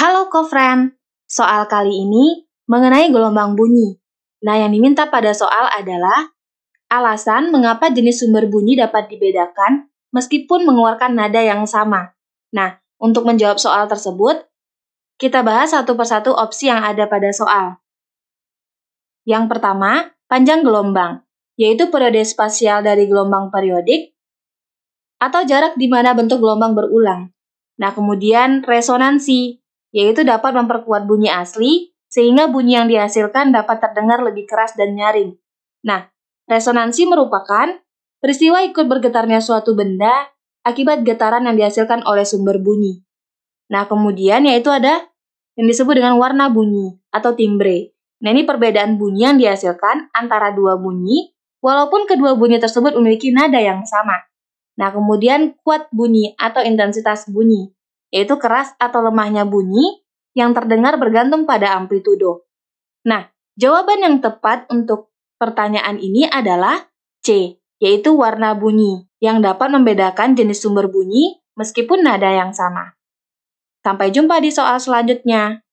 Halo kofriend, soal kali ini mengenai gelombang bunyi. Nah, yang diminta pada soal adalah alasan mengapa jenis sumber bunyi dapat dibedakan meskipun mengeluarkan nada yang sama. Nah, untuk menjawab soal tersebut, kita bahas satu persatu opsi yang ada pada soal. Yang pertama, panjang gelombang, yaitu periode spasial dari gelombang periodik atau jarak di mana bentuk gelombang berulang. Nah, kemudian resonansi, yaitu dapat memperkuat bunyi asli sehingga bunyi yang dihasilkan dapat terdengar lebih keras dan nyaring. Nah, resonansi merupakan peristiwa ikut bergetarnya suatu benda akibat getaran yang dihasilkan oleh sumber bunyi. Nah, kemudian yaitu ada yang disebut dengan warna bunyi atau timbre. Nah, ini perbedaan bunyi yang dihasilkan antara dua bunyi walaupun kedua bunyi tersebut memiliki nada yang sama. Nah, kemudian kuat bunyi atau intensitas bunyi yaitu keras atau lemahnya bunyi yang terdengar bergantung pada amplitudo. Nah, jawaban yang tepat untuk pertanyaan ini adalah C, yaitu warna bunyi yang dapat membedakan jenis sumber bunyi meskipun nada yang sama. Sampai jumpa di soal selanjutnya.